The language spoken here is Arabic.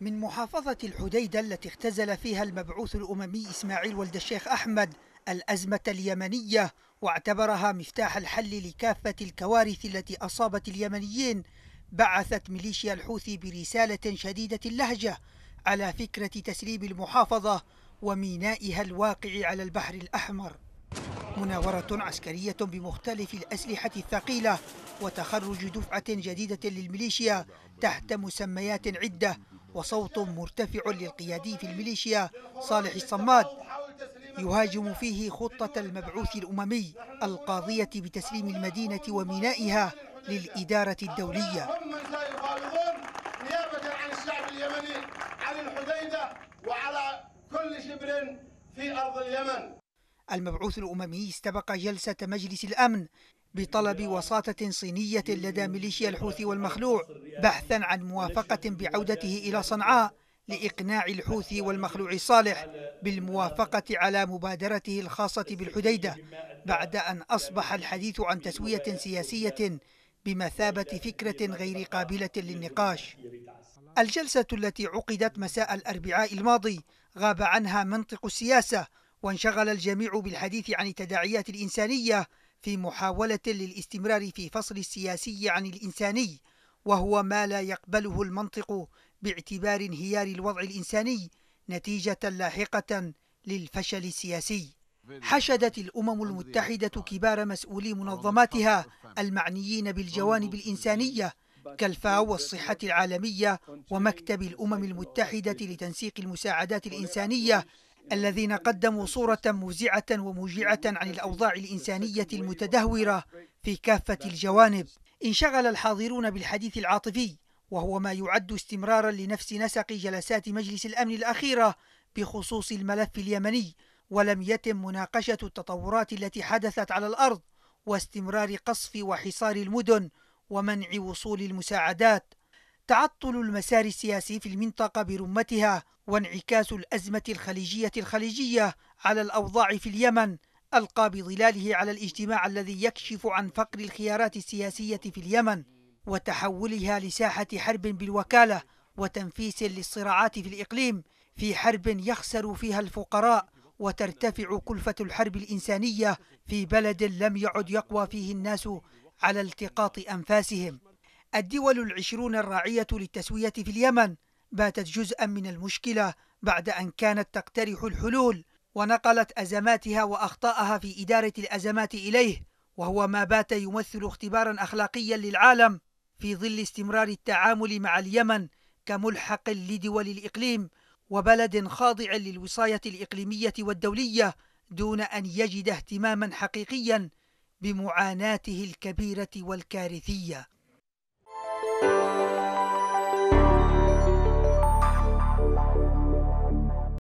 من محافظة الحديدة التي اختزل فيها المبعوث الأممي إسماعيل ولد الشيخ أحمد الأزمة اليمنية واعتبرها مفتاح الحل لكافة الكوارث التي أصابت اليمنيين بعثت ميليشيا الحوثي برسالة شديدة اللهجة على فكرة تسريب المحافظة ومينائها الواقع على البحر الأحمر مناورة عسكرية بمختلف الأسلحة الثقيلة وتخرج دفعة جديدة للميليشيا تحت مسميات عدة وصوت مرتفع للقيادي في الميليشيا صالح الصماد يهاجم فيه خطة المبعوث الأممي القاضية بتسليم المدينة ومينائها للإدارة الدولية نيابة عن الشعب اليمني الحديدة وعلى كل شبر في أرض اليمن المبعوث الأممي استبق جلسة مجلس الأمن بطلب وساطة صينية لدى ميليشيا الحوثي والمخلوع بحثا عن موافقة بعودته إلى صنعاء لإقناع الحوثي والمخلوع صالح بالموافقة على مبادرته الخاصة بالحديدة بعد أن أصبح الحديث عن تسوية سياسية بمثابة فكرة غير قابلة للنقاش الجلسة التي عقدت مساء الأربعاء الماضي غاب عنها منطق السياسة وانشغل الجميع بالحديث عن التداعيات الإنسانية في محاولة للاستمرار في فصل السياسي عن الإنساني وهو ما لا يقبله المنطق باعتبار انهيار الوضع الإنساني نتيجة لاحقة للفشل السياسي حشدت الأمم المتحدة كبار مسؤولي منظماتها المعنيين بالجوانب الإنسانية كالفاو والصحة العالمية ومكتب الأمم المتحدة لتنسيق المساعدات الإنسانية الذين قدموا صورة موزعة وموجعة عن الأوضاع الإنسانية المتدهورة في كافة الجوانب انشغل الحاضرون بالحديث العاطفي وهو ما يعد استمرارا لنفس نسق جلسات مجلس الأمن الأخيرة بخصوص الملف اليمني ولم يتم مناقشة التطورات التي حدثت على الأرض واستمرار قصف وحصار المدن ومنع وصول المساعدات تعطل المسار السياسي في المنطقة برمتها وانعكاس الأزمة الخليجية الخليجية على الأوضاع في اليمن ألقى بظلاله على الاجتماع الذي يكشف عن فقر الخيارات السياسية في اليمن وتحولها لساحة حرب بالوكالة وتنفيس للصراعات في الإقليم في حرب يخسر فيها الفقراء وترتفع كلفة الحرب الإنسانية في بلد لم يعد يقوى فيه الناس على التقاط أنفاسهم الدول العشرون الراعية للتسوية في اليمن باتت جزءا من المشكلة بعد أن كانت تقترح الحلول ونقلت أزماتها وأخطاءها في إدارة الأزمات إليه وهو ما بات يمثل اختبارا أخلاقيا للعالم في ظل استمرار التعامل مع اليمن كملحق لدول الإقليم وبلد خاضع للوصاية الإقليمية والدولية دون أن يجد اهتماما حقيقيا بمعاناته الكبيرة والكارثية